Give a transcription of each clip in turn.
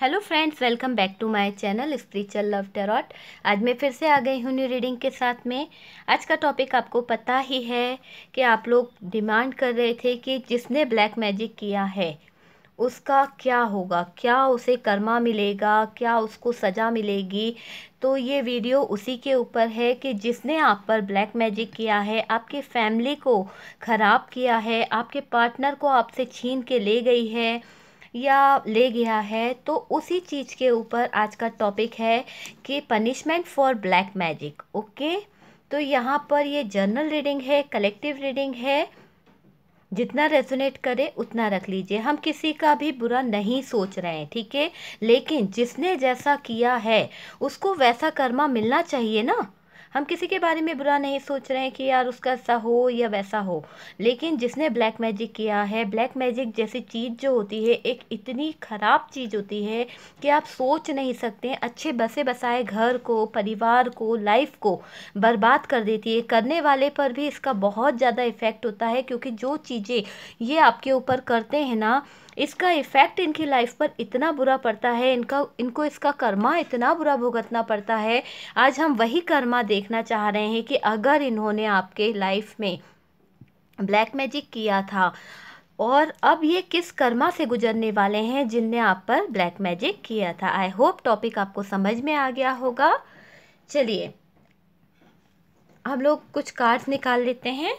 Hello friends welcome back to my channel spiritual love tarot आज मैं फिर से आ गई हूँ न्यू रीडिंग के साथ में आज का टॉपिक आपको पता ही है कि आप लोग डिमांड कर रहे थे कि जिसने ब्लैक मैजिक किया है उसका क्या होगा क्या उसे कर्मा मिलेगा क्या उसको सज़ा मिलेगी तो ये वीडियो उसी के ऊपर है कि जिसने आप पर ब्लैक मैजिक किया है आपके फैमिली को ख़राब किया है आपके पार्टनर को आपसे छीन के ले गई है या ले गया है तो उसी चीज़ के ऊपर आज का टॉपिक है कि punishment for black magic okay तो यहाँ पर ये जर्नल रीडिंग है कलेक्टिव रीडिंग है जितना रेजोनेट करे उतना रख लीजिए हम किसी का भी बुरा नहीं सोच रहे हैं ठीक है लेकिन जिसने जैसा किया है उसको वैसा कर्मा मिलना चाहिए ना हम किसी के बारे में बुरा नहीं सोच रहे हैं कि यार उसका ऐसा हो या वैसा हो लेकिन जिसने ब्लैक मैजिक किया है ब्लैक मैजिक जैसी चीज़ जो होती है एक इतनी ख़राब चीज़ होती है कि आप सोच नहीं सकते अच्छे बसे बसाए घर को परिवार को लाइफ को बर्बाद कर देती है करने वाले पर भी इसका बहुत ज़्यादा इफ़ेक्ट होता है क्योंकि जो चीज़ें ये आपके ऊपर करते हैं ना इसका इफ़ेक्ट इनकी लाइफ पर इतना बुरा पड़ता है इनका इनको इसका कर्मा इतना बुरा भुगतना पड़ता है आज हम वही कर्मा देखना चाह रहे हैं कि अगर इन्होंने आपके लाइफ में ब्लैक मैजिक किया था और अब ये किस कर्मा से गुजरने वाले हैं जिनने आप पर ब्लैक मैजिक किया था आई होप टॉपिक आपको समझ में आ गया होगा चलिए हम लोग कुछ कार्ड्स निकाल लेते हैं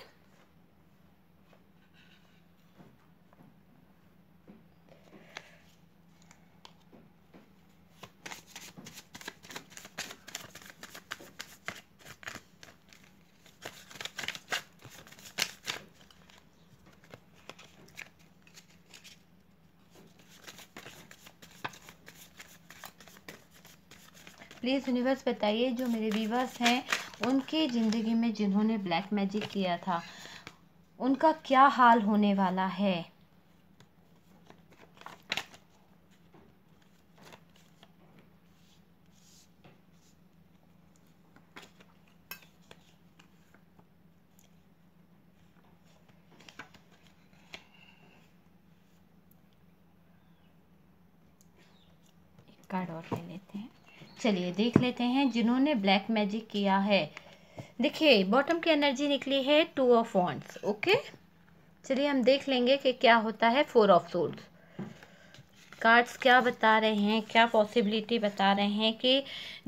प्लीज़ यूनिवर्स बताइए जो मेरे व्यूवर्स हैं उनकी ज़िंदगी में जिन्होंने ब्लैक मैजिक किया था उनका क्या हाल होने वाला है कार्ड और ले लेते हैं चलिए देख लेते हैं जिन्होंने ब्लैक मैजिक किया है देखिए बॉटम की एनर्जी निकली है टू ऑफ वॉन्ट्स ओके चलिए हम देख लेंगे कि क्या होता है फोर ऑफ सोल्स कार्ड्स क्या बता रहे हैं क्या पॉसिबिलिटी बता रहे हैं कि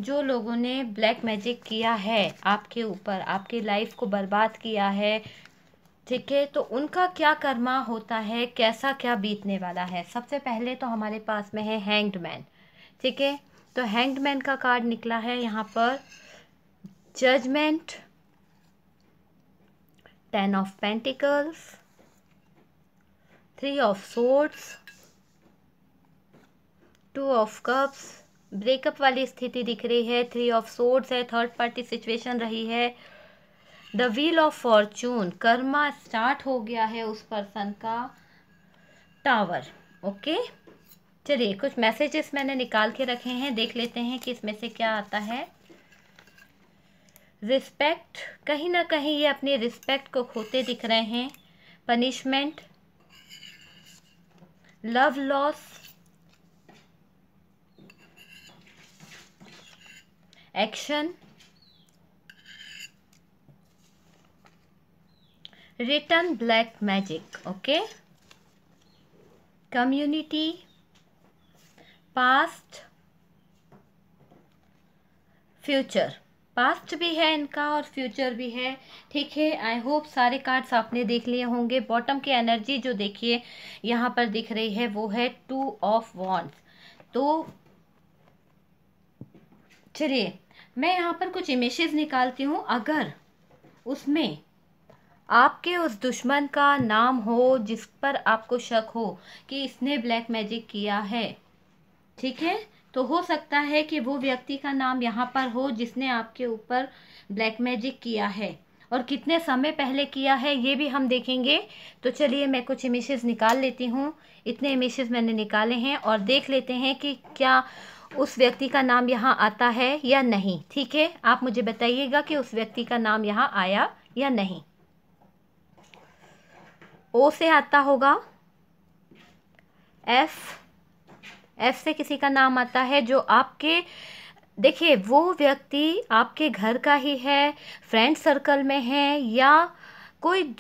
जो लोगों ने ब्लैक मैजिक किया है आपके ऊपर आपकी लाइफ को बर्बाद किया है ठीक है तो उनका क्या कर्मा होता है कैसा क्या बीतने वाला है सबसे पहले तो हमारे पास में है हैंग्ड मैन ठीक है तो हैंग्ड मैन का कार्ड निकला है यहाँ पर judgement ten of pentacles three of swords two of cups breakup वाली स्थिति दिख रही है थ्री ऑफ सोर्ड्स है थर्ड पार्टी सिचुएशन रही है the wheel of fortune karma start हो गया है उस पर्सन का टावर ओके okay? चलिए कुछ मैसेजेस मैंने निकाल के रखे हैं देख लेते हैं कि इसमें से क्या आता है रिस्पेक्ट कहीं ना कहीं ये अपने रिस्पेक्ट को खोते दिख रहे हैं punishment love loss action return black magic okay community past future past भी है इनका और फ्यूचर भी है ठीक है आई होप सारे कार्ड्स आपने देख लिए होंगे बॉटम की एनर्जी जो देखिए यहाँ पर दिख रही है वो है टू ऑफ वॉन्ट्स तो चलिए मैं यहाँ पर कुछ इमेजेस निकालती हूँ अगर उसमें आपके उस दुश्मन का नाम हो जिस पर आपको शक हो कि इसने ब्लैक मैजिक किया है ठीक है तो हो सकता है कि वो व्यक्ति का नाम यहाँ पर हो जिसने आपके ऊपर ब्लैक मैजिक किया है और कितने समय पहले किया है ये भी हम देखेंगे तो चलिए मैं कुछ इमेजेस निकाल लेती हूँ इतने इमेजेस मैंने निकाले हैं और देख लेते हैं कि क्या उस व्यक्ति का नाम यहाँ आता है या नहीं ठीक है आप मुझे बताइएगा कि उस व्यक्ति का नाम यहाँ आया या नहीं ओ से आता होगा एफ़ एफ से किसी का नाम आता है जो आपके देखिए वो व्यक्ति आपके घर का ही है फ्रेंड सर्कल में है या कोई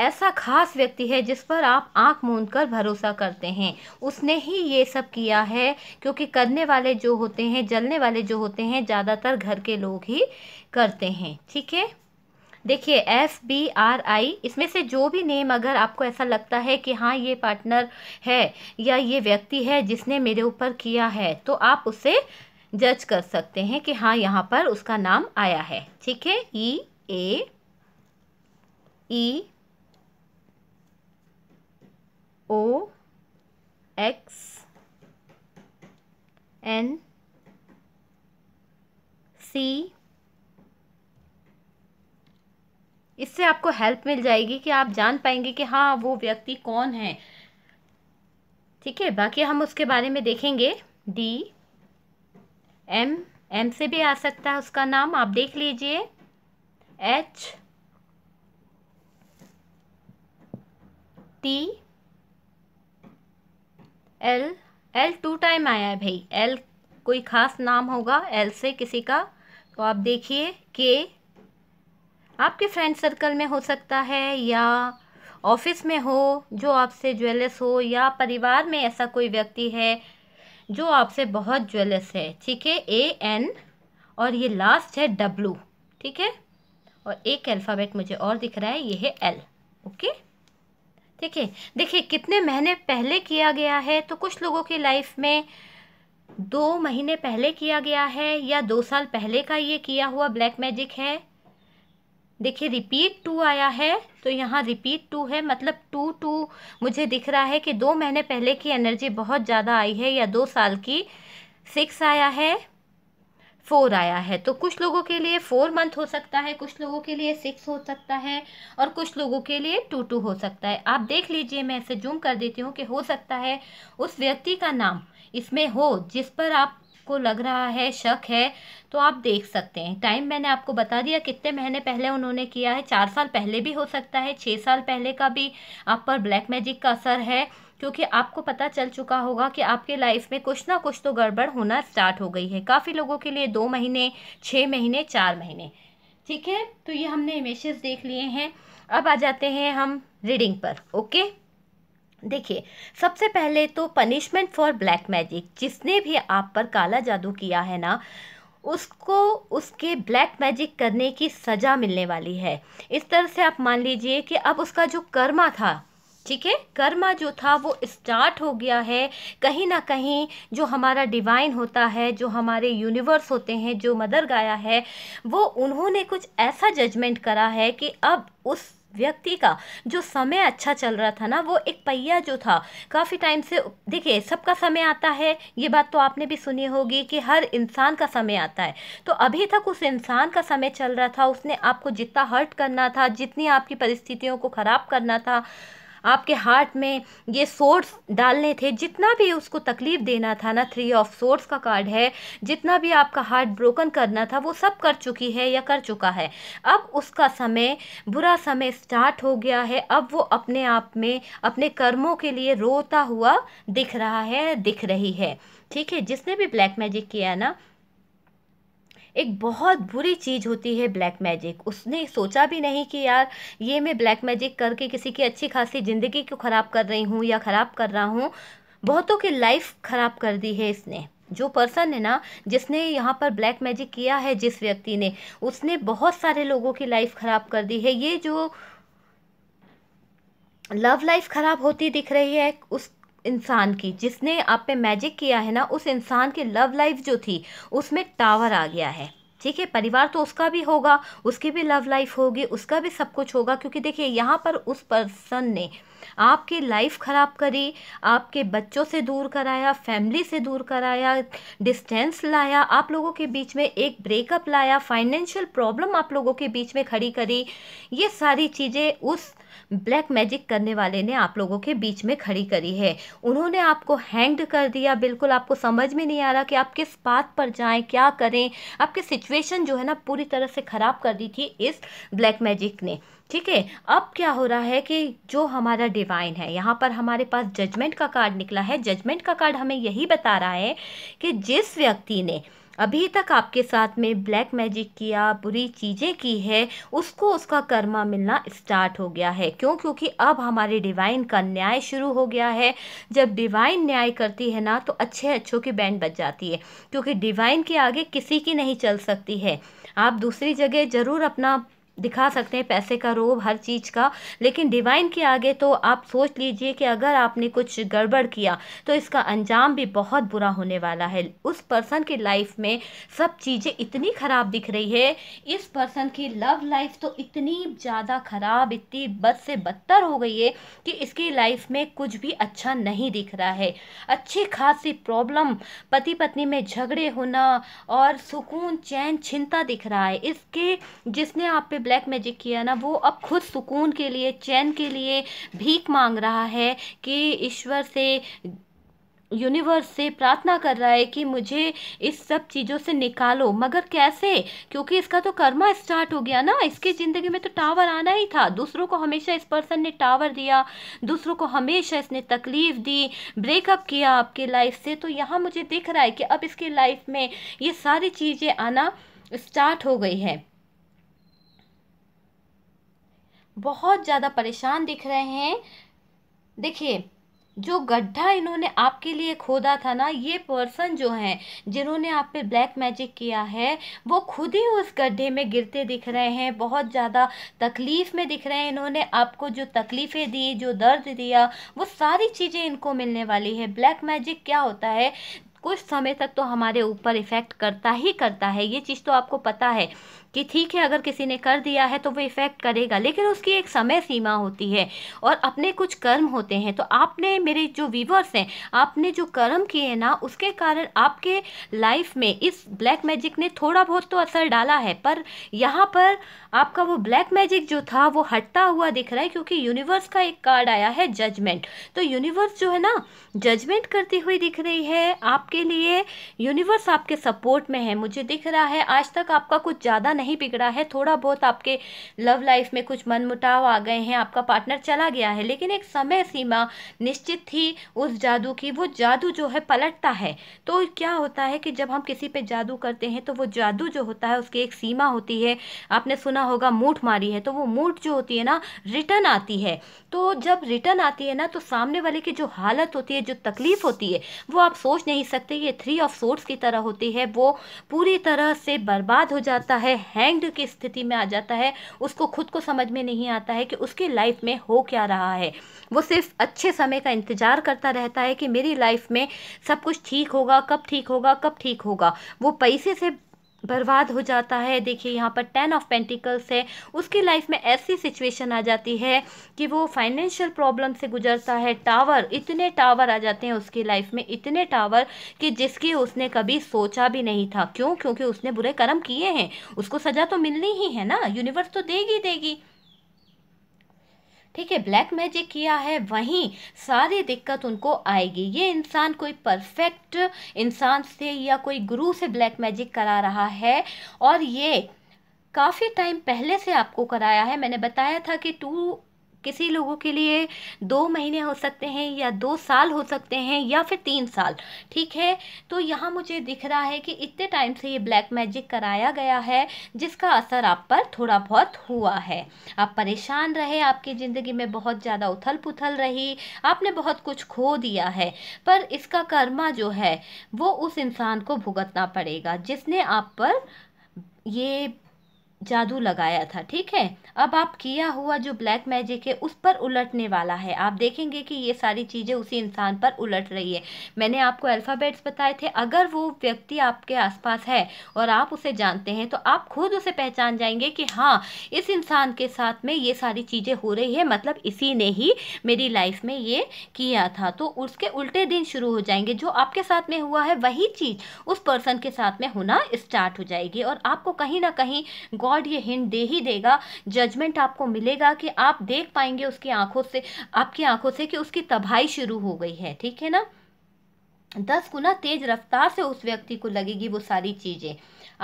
ऐसा खास व्यक्ति है जिस पर आप आंख मूंद कर भरोसा करते हैं उसने ही ये सब किया है क्योंकि करने वाले जो होते हैं जलने वाले जो होते हैं ज़्यादातर घर के लोग ही करते हैं ठीक है देखिए एफ बी आर आई इसमें से जो भी नेम अगर आपको ऐसा लगता है कि हाँ ये पार्टनर है या ये व्यक्ति है जिसने मेरे ऊपर किया है तो आप उसे जज कर सकते हैं कि हाँ यहाँ पर उसका नाम आया है ठीक है ई ए ई ओ एक्स एन सी उससे आपको हेल्प मिल जाएगी कि आप जान पाएंगे कि हाँ वो व्यक्ति कौन है ठीक है बाकी हम उसके बारे में देखेंगे डी एम एम से भी आ सकता है उसका नाम आप देख लीजिए H T L L two time आया है भाई एल कोई ख़ास नाम होगा एल से किसी का तो आप देखिए के आपके फ्रेंड सर्कल में हो सकता है या ऑफिस में हो जो आपसे ज्वेलस हो या परिवार में ऐसा कोई व्यक्ति है जो आपसे बहुत ज्वेलस है ठीक है ए एन और ये लास्ट है डब्लू ठीक है और एक अल्फ़ाबेट मुझे और दिख रहा है ये है एल ओके ठीक है देखिए कितने महीने पहले किया गया है तो कुछ लोगों की लाइफ में दो महीने पहले किया गया है या दो साल पहले का ये किया हुआ ब्लैक मैजिक है देखिए रिपीट टू आया है तो यहाँ रिपीट टू है मतलब टू टू मुझे दिख रहा है कि दो महीने पहले की एनर्जी बहुत ज़्यादा आई है या दो साल की सिक्स आया है फोर आया है तो कुछ लोगों के लिए फोर मंथ हो सकता है कुछ लोगों के लिए सिक्स हो सकता है और कुछ लोगों के लिए टू टू हो सकता है आप देख लीजिए मैं ऐसे जूम कर देती हूँ कि हो सकता है उस व्यक्ति का नाम इसमें हो जिस पर आप को लग रहा है शक है तो आप देख सकते हैं टाइम मैंने आपको बता दिया कितने महीने पहले उन्होंने किया है चार साल पहले भी हो सकता है छः साल पहले का भी आप पर ब्लैक मैजिक का असर है क्योंकि आपको पता चल चुका होगा कि आपके लाइफ में कुछ ना कुछ तो गड़बड़ होना स्टार्ट हो गई है काफ़ी लोगों के लिए दो महीने छः महीने चार महीने ठीक है तो ये हमने इमेजेस देख लिए हैं अब आ जाते हैं हम रीडिंग पर ओके देखिए सबसे पहले तो पनिशमेंट फॉर ब्लैक मैजिक जिसने भी आप पर काला जादू किया है ना उसको उसके ब्लैक मैजिक करने की सज़ा मिलने वाली है इस तरह से आप मान लीजिए कि अब उसका जो कर्मा था ठीक है कर्मा जो था वो स्टार्ट हो गया है कहीं ना कहीं जो हमारा डिवाइन होता है जो हमारे यूनिवर्स होते हैं जो मदर गाया है वो उन्होंने कुछ ऐसा जजमेंट करा है कि अब उस व्यक्ति का जो समय अच्छा चल रहा था ना वो एक पहिया जो था काफ़ी टाइम से देखिए सबका समय आता है ये बात तो आपने भी सुनी होगी कि हर इंसान का समय आता है तो अभी तक उस इंसान का समय चल रहा था उसने आपको जितना हर्ट करना था जितनी आपकी परिस्थितियों को ख़राब करना था आपके हार्ट में ये सोर्स डालने थे जितना भी उसको तकलीफ देना था ना थ्री ऑफ सोर्स का कार्ड है जितना भी आपका हार्ट ब्रोकन करना था वो सब कर चुकी है या कर चुका है अब उसका समय बुरा समय स्टार्ट हो गया है अब वो अपने आप में अपने कर्मों के लिए रोता हुआ दिख रहा है दिख रही है ठीक है जिसने भी ब्लैक मैजिक किया ना एक बहुत बुरी चीज़ होती है ब्लैक मैजिक उसने सोचा भी नहीं कि यार ये मैं ब्लैक मैजिक करके किसी की अच्छी खासी ज़िंदगी को ख़राब कर रही हूँ या ख़राब कर रहा हूँ बहुतों की लाइफ ख़राब कर दी है इसने जो पर्सन है ना जिसने यहाँ पर ब्लैक मैजिक किया है जिस व्यक्ति ने उसने बहुत सारे लोगों की लाइफ ख़राब कर दी है ये जो लव लाइफ ख़राब होती दिख रही है उस इंसान की जिसने आप पे मैजिक किया है ना उस इंसान की लव लाइफ जो थी उसमें टावर आ गया है ठीक है परिवार तो उसका भी होगा उसकी भी लव लाइफ होगी उसका भी सब कुछ होगा क्योंकि देखिए यहाँ पर उस पर्सन ने आपकी लाइफ ख़राब करी आपके बच्चों से दूर कराया फैमिली से दूर कराया डिस्टेंस लाया आप लोगों के बीच में एक ब्रेकअप लाया फाइनेंशियल प्रॉब्लम आप लोगों के बीच में खड़ी करी ये सारी चीज़ें उस ब्लैक मैजिक करने वाले ने आप लोगों के बीच में खड़ी करी है उन्होंने आपको हैंग्ड कर दिया बिल्कुल आपको समझ में नहीं आ रहा कि आप किस बात पर जाएं क्या करें आपकी सिचुएशन जो है ना पूरी तरह से ख़राब कर दी थी इस ब्लैक मैजिक ने ठीक है अब क्या हो रहा है कि जो हमारा डिवाइन है यहाँ पर हमारे पास जजमेंट का कार्ड निकला है जजमेंट का कार्ड हमें यही बता रहा है कि जिस व्यक्ति ने अभी तक आपके साथ में ब्लैक मैजिक किया बुरी चीज़ें की है उसको उसका कर्मा मिलना स्टार्ट हो गया है क्यों क्योंकि अब हमारे डिवाइन का न्याय शुरू हो गया है जब डिवाइन न्याय करती है ना तो अच्छे अच्छों की बैंड बच जाती है क्योंकि डिवाइन के आगे किसी की नहीं चल सकती है आप दूसरी जगह ज़रूर अपना दिखा सकते हैं पैसे का रोब हर चीज़ का लेकिन डिवाइन के आगे तो आप सोच लीजिए कि अगर आपने कुछ गड़बड़ किया तो इसका अंजाम भी बहुत बुरा होने वाला है उस पर्सन की लाइफ में सब चीज़ें इतनी ख़राब दिख रही है इस पर्सन की लव लाइफ तो इतनी ज़्यादा ख़राब इतनी बद से बदतर हो गई है कि इसकी लाइफ में कुछ भी अच्छा नहीं दिख रहा है अच्छी खासी प्रॉब्लम पति पत्नी में झगड़े होना और सुकून चैन छिनता दिख रहा है इसके जिसने आप पे ब्लैक मैजिक किया ना वो अब खुद सुकून के लिए चैन के लिए भीख मांग रहा है कि ईश्वर से यूनिवर्स से प्रार्थना कर रहा है कि मुझे इस सब चीज़ों से निकालो मगर कैसे क्योंकि इसका तो कर्मा स्टार्ट हो गया ना इसकी ज़िंदगी में तो टावर आना ही था दूसरों को हमेशा इस पर्सन ने टावर दिया दूसरों को हमेशा इसने तकलीफ़ दी ब्रेकअप किया आपके लाइफ से तो यहाँ मुझे दिख रहा है कि अब इसके लाइफ में ये सारी चीज़ें आना स्टार्ट हो गई है बहुत ज़्यादा परेशान दिख रहे हैं देखिए जो गड्ढा इन्होंने आपके लिए खोदा था ना ये पर्सन जो हैं जिन्होंने आप पे ब्लैक मैजिक किया है वो खुद ही उस गड्ढे में गिरते दिख रहे हैं बहुत ज़्यादा तकलीफ़ में दिख रहे हैं इन्होंने आपको जो तकलीफ़ें दी जो दर्द दिया वो सारी चीज़ें इनको मिलने वाली है ब्लैक मैजिक क्या होता है कुछ समय तक तो हमारे ऊपर इफ़ेक्ट करता ही करता है ये चीज़ तो आपको पता है कि ठीक है अगर किसी ने कर दिया है तो वो इफ़ेक्ट करेगा लेकिन उसकी एक समय सीमा होती है और अपने कुछ कर्म होते हैं तो आपने मेरे जो व्यूवर्स हैं आपने जो कर्म किए ना उसके कारण आपके लाइफ में इस ब्लैक मैजिक ने थोड़ा बहुत तो असर डाला है पर यहाँ पर आपका वो ब्लैक मैजिक जो था वो हटता हुआ दिख रहा है क्योंकि यूनिवर्स का एक कार्ड आया है जजमेंट तो यूनिवर्स जो है ना जजमेंट करती हुई दिख रही है आपके लिए यूनिवर्स आपके सपोर्ट में है मुझे दिख रहा है आज तक आपका कुछ ज़्यादा नहीं बिगड़ा है थोड़ा बहुत आपके लव लाइफ में कुछ मनमुटाव आ गए हैं आपका पार्टनर चला गया है लेकिन एक समय सीमा निश्चित थी उस जादू की वो जादू जो है पलटता है तो क्या होता है कि जब हम किसी पे जादू करते हैं तो वो जादू जो होता है उसकी एक सीमा होती है आपने सुना होगा मूठ मारी है तो वो मूठ जो होती है ना रिटर्न आती है तो जब रिटर्न आती है ना तो सामने वाले की जो हालत होती है जो तकलीफ़ होती है वो आप सोच नहीं सकते ये थ्री ऑफ सोर्ट्स की तरह होती है वो पूरी तरह से बर्बाद हो जाता है हैंग्ड की स्थिति में आ जाता है उसको खुद को समझ में नहीं आता है कि उसकी लाइफ में हो क्या रहा है वो सिर्फ अच्छे समय का इंतज़ार करता रहता है कि मेरी लाइफ में सब कुछ ठीक होगा कब ठीक होगा कब ठीक होगा वो पैसे से बर्बाद हो जाता है देखिए यहाँ पर टेन ऑफ पेंटिकल्स है उसकी लाइफ में ऐसी सिचुएशन आ जाती है कि वो फाइनेंशियल प्रॉब्लम से गुजरता है टावर इतने टावर आ जाते हैं उसकी लाइफ में इतने टावर कि जिसकी उसने कभी सोचा भी नहीं था क्यों क्योंकि उसने बुरे कर्म किए हैं उसको सज़ा तो मिलनी ही है ना यूनिवर्स तो देगी देगी ठीक है ब्लैक मैजिक किया है वहीं सारी दिक्कत उनको आएगी ये इंसान कोई परफेक्ट इंसान से या कोई गुरु से ब्लैक मैजिक करा रहा है और ये काफ़ी टाइम पहले से आपको कराया है मैंने बताया था कि टू किसी लोगों के लिए दो महीने हो सकते हैं या दो साल हो सकते हैं या फिर तीन साल ठीक है तो यहाँ मुझे दिख रहा है कि इतने टाइम से ये ब्लैक मैजिक कराया गया है जिसका असर आप पर थोड़ा बहुत हुआ है आप परेशान रहे आपकी ज़िंदगी में बहुत ज़्यादा उथल पुथल रही आपने बहुत कुछ खो दिया है पर इसका कर्मा जो है वो उस इंसान को भुगतना पड़ेगा जिसने आप पर ये जादू लगाया था ठीक है अब आप किया हुआ जो ब्लैक मैजिक है उस पर उलटने वाला है आप देखेंगे कि ये सारी चीज़ें उसी इंसान पर उलट रही है मैंने आपको अल्फ़ाबेट्स बताए थे अगर वो व्यक्ति आपके आसपास है और आप उसे जानते हैं तो आप खुद उसे पहचान जाएंगे कि हाँ इस इंसान के साथ में ये सारी चीज़ें हो रही है मतलब इसी ने ही मेरी लाइफ में ये किया था तो उसके उल्टे दिन शुरू हो जाएंगे जो आपके साथ में हुआ है वही चीज़ उस पर्सन के साथ में होना स्टार्ट हो जाएगी और आपको कहीं ना कहीं गॉड ये हिंट दे ही देगा जजमेंट आपको मिलेगा कि आप देख पाएंगे उसकी आंखों से आपकी आंखों से कि उसकी तबाही शुरू हो गई है ठीक है ना दस गुना तेज रफ्तार से उस व्यक्ति को लगेगी वो सारी चीज़ें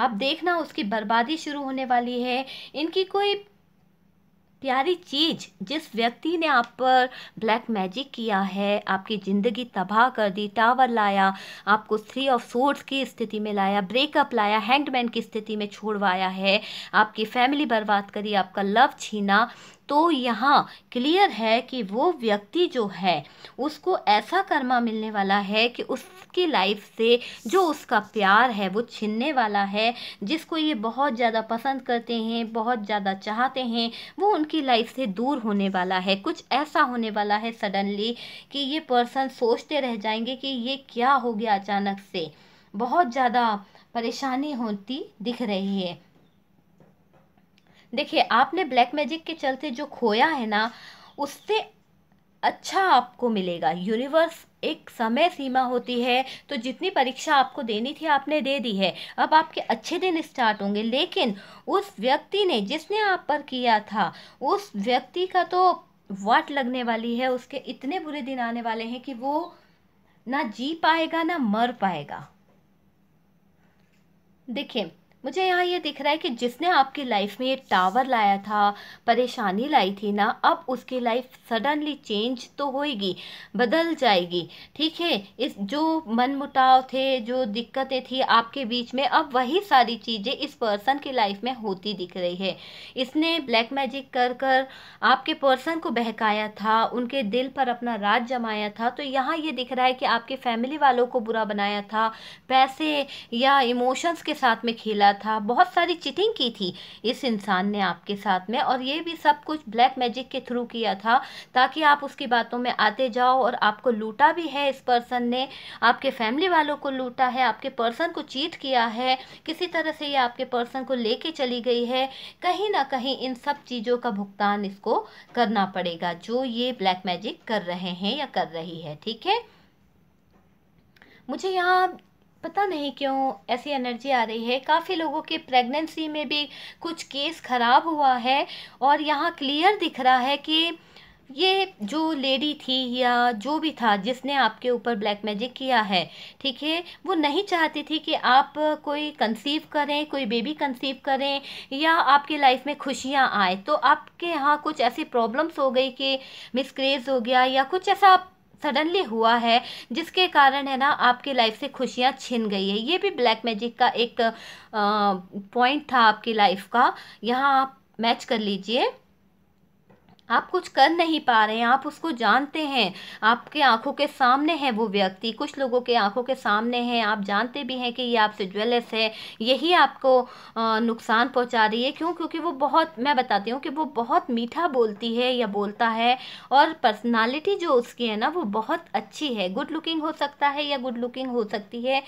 आप देखना उसकी बर्बादी शुरू होने वाली है इनकी कोई प्यारी चीज जिस व्यक्ति ने आप पर ब्लैक मैजिक किया है आपकी ज़िंदगी तबाह कर दी टावर लाया आपको थ्री ऑफ सोर्स की स्थिति में लाया ब्रेकअप लाया हैंडमैन की स्थिति में छोड़वाया है आपकी फैमिली बर्बाद करी आपका लव छीना तो यहाँ क्लियर है कि वो व्यक्ति जो है उसको ऐसा कर्मा मिलने वाला है कि उसकी लाइफ से जो उसका प्यार है वो छिनने वाला है जिसको ये बहुत ज़्यादा पसंद करते हैं बहुत ज़्यादा चाहते हैं वो उनकी लाइफ से दूर होने वाला है कुछ ऐसा होने वाला है सडनली कि ये पर्सन सोचते रह जाएंगे कि ये क्या हो गया अचानक से बहुत ज़्यादा परेशानी होती दिख रही है देखिए आपने ब्लैक मैजिक के चलते जो खोया है ना उससे अच्छा आपको मिलेगा यूनिवर्स एक समय सीमा होती है तो जितनी परीक्षा आपको देनी थी आपने दे दी है अब आपके अच्छे दिन स्टार्ट होंगे लेकिन उस व्यक्ति ने जिसने आप पर किया था उस व्यक्ति का तो वाट लगने वाली है उसके इतने बुरे दिन आने वाले हैं कि वो ना जी पाएगा ना मर पाएगा देखिए मुझे यहाँ ये दिख रहा है कि जिसने आपकी लाइफ में ये टावर लाया था परेशानी लाई थी ना अब उसकी लाइफ सडनली चेंज तो होएगी बदल जाएगी ठीक है इस जो मनमुटाव थे जो दिक्कतें थी आपके बीच में अब वही सारी चीज़ें इस पर्सन की लाइफ में होती दिख रही है इसने ब्लैक मैजिक कर कर आपके पर्सन को बहकाया था उनके दिल पर अपना राज जमाया था तो यहाँ ये दिख रहा है कि आपके फैमिली वालों को बुरा बनाया था पैसे या इमोशंस के साथ में खेला किया था बहुत सारी चिटिंग की थी इस इंसान ने आपके साथ में और ये भी सब कुछ ब्लैक मैजिक के थ्रू किया था ताकि आप उसकी बातों में आते जाओ और आपको लूटा भी है इस पर्सन ने आपके फैमिली वालों को लूटा है आपके पर्सन को चीट किया है किसी तरह से ये आपके पर्सन को ले चली गई है कहीं ना कहीं इन सब चीज़ों का भुगतान इसको करना पड़ेगा जो ये ब्लैक मैजिक कर रहे हैं या कर रही है ठीक है मुझे यहाँ पता नहीं क्यों ऐसी एनर्जी आ रही है काफ़ी लोगों के प्रेगनेंसी में भी कुछ केस ख़राब हुआ है और यहाँ क्लियर दिख रहा है कि ये जो लेडी थी या जो भी था जिसने आपके ऊपर ब्लैक मैजिक किया है ठीक है वो नहीं चाहती थी कि आप कोई कंसीव करें कोई बेबी कंसीव करें या आपके लाइफ में खुशियाँ आए तो आपके यहाँ कुछ ऐसी प्रॉब्लम्स हो गई कि मिसक्रेज हो गया या कुछ ऐसा सडनली हुआ है जिसके कारण है ना आपकी लाइफ से खुशियाँ छिन गई है ये भी ब्लैक मैजिक का एक पॉइंट था आपकी लाइफ का यहाँ आप मैच कर लीजिए आप कुछ कर नहीं पा रहे हैं आप उसको जानते हैं आपके आंखों के सामने है वो व्यक्ति कुछ लोगों के आंखों के सामने है आप जानते भी हैं कि ये आपसे ज्वेलस है यही आपको नुकसान पहुंचा रही है क्यों क्योंकि वो बहुत मैं बताती हूँ कि वो बहुत मीठा बोलती है या बोलता है और पर्सनालिटी जो उसकी है ना वो बहुत अच्छी है गुड लुकिंग हो सकता है या गुड लुकिंग हो सकती है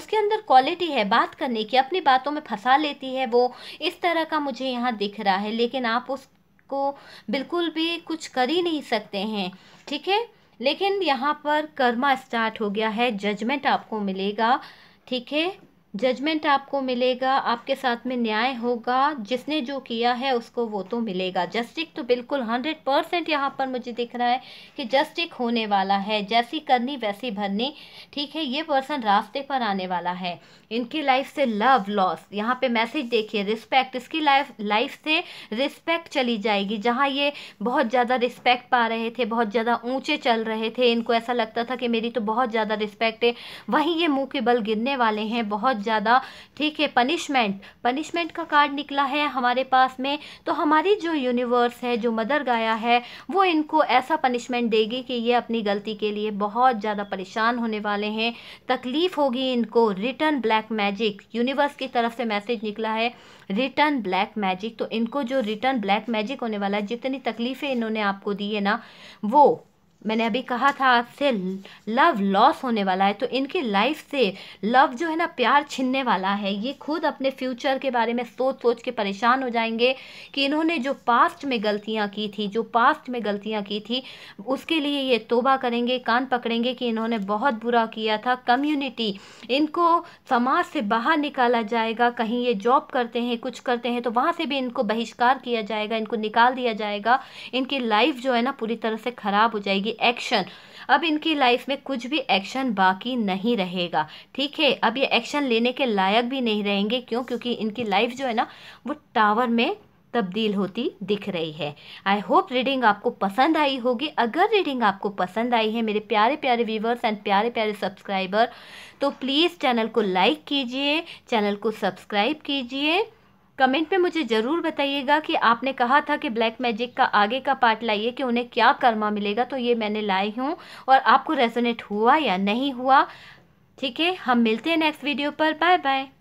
उसके अंदर क्वालिटी है बात करने की अपनी बातों में फंसा लेती है वो इस तरह का मुझे यहाँ दिख रहा है लेकिन आप उस को बिल्कुल भी कुछ कर ही नहीं सकते हैं ठीक है लेकिन यहाँ पर कर्मा स्टार्ट हो गया है जजमेंट आपको मिलेगा ठीक है जजमेंट आपको मिलेगा आपके साथ में न्याय होगा जिसने जो किया है उसको वो तो मिलेगा जस्टिक तो बिल्कुल हंड्रेड परसेंट यहाँ पर मुझे दिख रहा है कि जस्टिक होने वाला है जैसी करनी वैसी भरनी ठीक है ये पर्सन रास्ते पर आने वाला है इनकी लाइफ से लव लॉस यहाँ पे मैसेज देखिए रिस्पेक्ट इसकी लाइफ लाइफ से रिस्पेक्ट चली जाएगी जहाँ ये बहुत ज़्यादा रिस्पेक्ट पा रहे थे बहुत ज़्यादा ऊंचे चल रहे थे इनको ऐसा लगता था कि मेरी तो बहुत ज़्यादा रिस्पेक्ट है वहीं ये मुँह के बल गिरने वाले हैं बहुत ज़्यादा ठीक है पनिशमेंट पनिशमेंट का कार्ड निकला है हमारे पास में तो हमारी जो यूनिवर्स है जो मदर गाया है वो इनको ऐसा पनिशमेंट देगी कि ये अपनी गलती के लिए बहुत ज़्यादा परेशान होने वाले हैं तकलीफ़ होगी इनको return black black magic universe की तरफ से मैसेज निकला है रिटर्न ब्लैक मैजिक तो इनको जो रिटर्न ब्लैक मैजिक होने वाला है जितनी तकलीफ़ें इन्होंने आपको दी है ना वो मैंने अभी कहा था आपसे लव लॉस होने वाला है तो इनकी लाइफ से लव जो है ना प्यार छीनने वाला है ये खुद अपने फ्यूचर के बारे में सोच सोच के परेशान हो जाएंगे कि इन्होंने जो पास्ट में गलतियाँ की थी जो पास्ट में गलतियाँ की थी उसके लिए ये तोबा करेंगे कान पकड़ेंगे कि इन्होंने बहुत बुरा किया था कम्यूनिटी इनको समाज से बाहर निकाला जाएगा कहीं ये जॉब करते हैं कुछ करते हैं तो वहाँ से भी इनको बहिष्कार किया जाएगा इनको निकाल दिया जाएगा इनकी लाइफ जो है ना पूरी तरह से ख़राब हो जाएगी एक्शन अब इनकी लाइफ में कुछ भी एक्शन बाकी नहीं रहेगा ठीक है अब ये एक्शन लेने के लायक भी नहीं रहेंगे क्यों क्योंकि इनकी लाइफ जो है ना वो टावर में तब्दील होती दिख रही है आई होप रीडिंग आपको पसंद आई होगी अगर रीडिंग आपको पसंद आई है मेरे प्यारे प्यारे व्यूवर्स एंड प्यारे प्यारे सब्सक्राइबर तो प्लीज़ चैनल को लाइक कीजिए चैनल को सब्सक्राइब कीजिए कमेंट में मुझे ज़रूर बताइएगा कि आपने कहा था कि ब्लैक मैजिक का आगे का पार्ट लाइए कि उन्हें क्या कर्मा मिलेगा तो ये मैंने लाई हूँ और आपको रेजोनेट हुआ या नहीं हुआ ठीक है हम मिलते हैं नेक्स्ट वीडियो पर बाय बाय